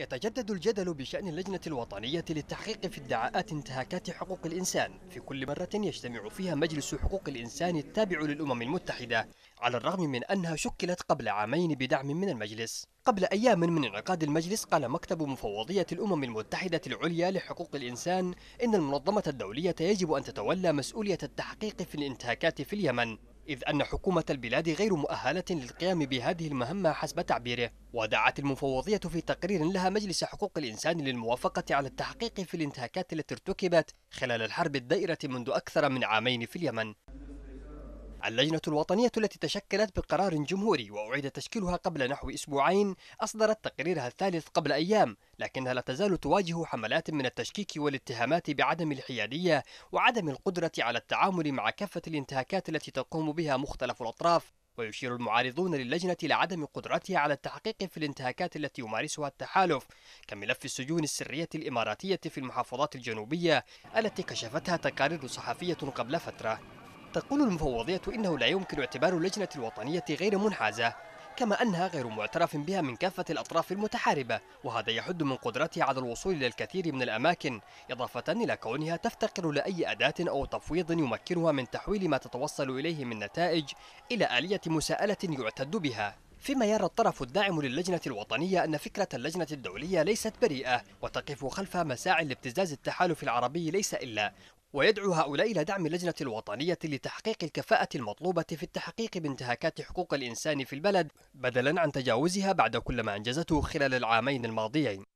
يتجدد الجدل بشأن اللجنة الوطنية للتحقيق في ادعاءات انتهاكات حقوق الإنسان في كل مرة يجتمع فيها مجلس حقوق الإنسان التابع للأمم المتحدة على الرغم من أنها شكلت قبل عامين بدعم من المجلس قبل أيام من انعقاد المجلس قال مكتب مفوضية الأمم المتحدة العليا لحقوق الإنسان إن المنظمة الدولية يجب أن تتولى مسؤولية التحقيق في الانتهاكات في اليمن إذ أن حكومة البلاد غير مؤهلة للقيام بهذه المهمة حسب تعبيره ودعت المفوضية في تقرير لها مجلس حقوق الإنسان للموافقة على التحقيق في الانتهاكات التي ارتكبت خلال الحرب الدائرة منذ أكثر من عامين في اليمن اللجنة الوطنية التي تشكلت بقرار جمهوري وأعيد تشكيلها قبل نحو أسبوعين أصدرت تقريرها الثالث قبل أيام لكنها لا تزال تواجه حملات من التشكيك والاتهامات بعدم الحيادية وعدم القدرة على التعامل مع كافة الانتهاكات التي تقوم بها مختلف الأطراف ويشير المعارضون للجنة إلى عدم قدرتها على التحقيق في الانتهاكات التي يمارسها التحالف كملف السجون السرية الإماراتية في المحافظات الجنوبية التي كشفتها تقارير صحفية قبل فترة تقول المفوضية إنه لا يمكن اعتبار اللجنة الوطنية غير منحازة كما أنها غير معترف بها من كافة الأطراف المتحاربة وهذا يحد من قدرتها على الوصول إلى الكثير من الأماكن إضافة إلى كونها تفتقر لأي أداة أو تفويض يمكنها من تحويل ما تتوصل إليه من نتائج إلى آلية مساءلة يعتد بها فيما يرى الطرف الداعم للجنة الوطنية أن فكرة اللجنة الدولية ليست بريئة وتقف خلف مساعي لابتزاز التحالف العربي ليس إلا ويدعو هؤلاء إلى دعم اللجنة الوطنية لتحقيق الكفاءة المطلوبة في التحقيق بانتهاكات حقوق الإنسان في البلد بدلا عن تجاوزها بعد كل ما أنجزته خلال العامين الماضيين